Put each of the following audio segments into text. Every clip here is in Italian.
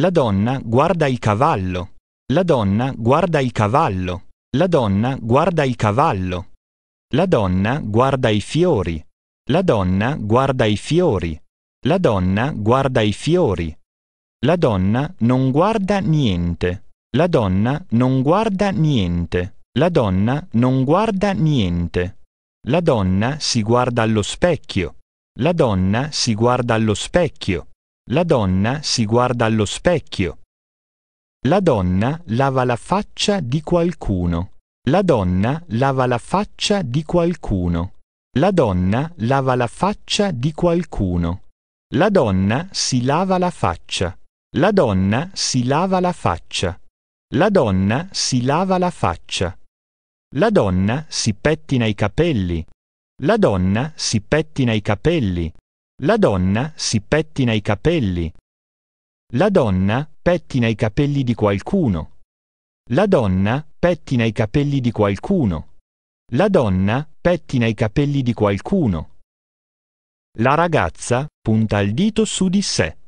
La donna guarda il cavallo. La donna guarda il cavallo. La donna guarda il cavallo. La donna guarda i fiori. La donna guarda i fiori. La donna guarda i fiori. La donna non guarda niente. La donna non guarda niente. La donna non guarda niente. La donna si guarda allo specchio. La donna si guarda allo specchio. La donna si guarda allo specchio. La donna lava la faccia di qualcuno. La donna lava la faccia di qualcuno. La donna lava la faccia di qualcuno. La donna si lava la faccia. La donna si lava la faccia. La donna si lava la faccia. La donna si pettina i capelli. La donna si pettina i capelli. La donna si pettina i capelli. La donna pettina i capelli di qualcuno. La donna pettina i capelli di qualcuno. La donna pettina i capelli di qualcuno. La ragazza punta il dito su di sé.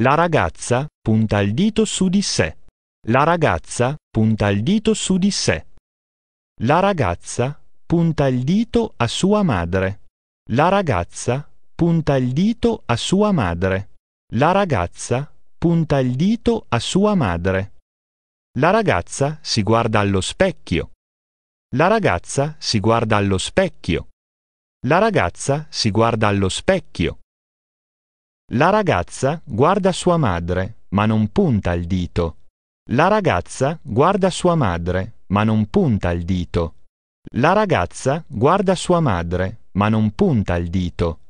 La ragazza punta il dito su di sé. La ragazza punta il dito su di sé. La ragazza punta il dito a sua madre. La ragazza punta il dito a sua madre. La ragazza punta il dito a sua madre. La ragazza si guarda allo specchio. La ragazza si guarda allo specchio. La ragazza si guarda allo specchio. La ragazza guarda sua madre, ma non punta il dito. La ragazza guarda sua madre, ma non punta il dito. La ragazza guarda sua madre, ma non punta il dito.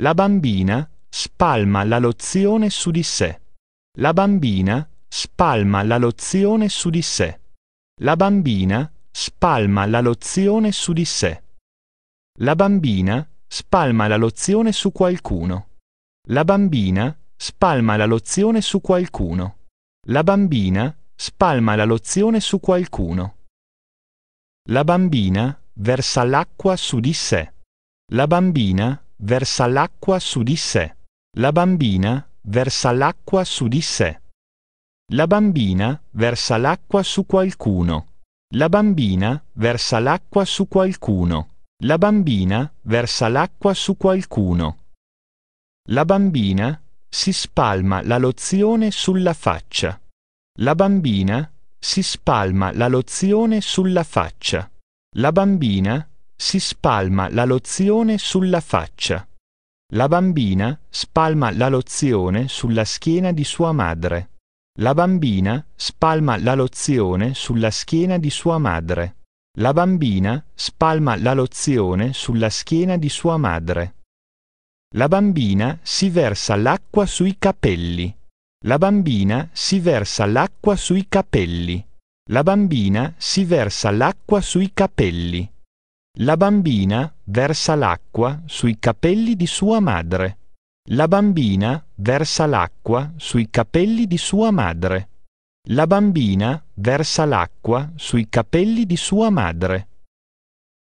La bambina spalma la lozione su di sé. La bambina spalma la lozione su di sé. La bambina spalma la lozione su di sé. La bambina spalma la lozione su qualcuno. La bambina spalma la lozione su qualcuno. La bambina spalma la lozione su qualcuno. La bambina versa l'acqua su di sé. La bambina versa l'acqua su di sé. La bambina versa l'acqua su di sé. La bambina versa l'acqua su qualcuno. La bambina versa l'acqua su qualcuno. La bambina versa l'acqua su qualcuno. La bambina si spalma la lozione sulla faccia. La bambina si spalma la lozione sulla faccia. La bambina si spalma la lozione sulla faccia. La bambina spalma la lozione sulla schiena di sua madre. La bambina spalma la lozione sulla schiena di sua madre. La bambina spalma la lozione sulla schiena di sua madre. La bambina si versa l'acqua sui capelli. La bambina si versa l'acqua sui capelli. La bambina si versa l'acqua sui capelli. La bambina versa l'acqua sui capelli di sua madre. La bambina versa l'acqua sui capelli di sua madre. La bambina versa l'acqua sui capelli di sua madre.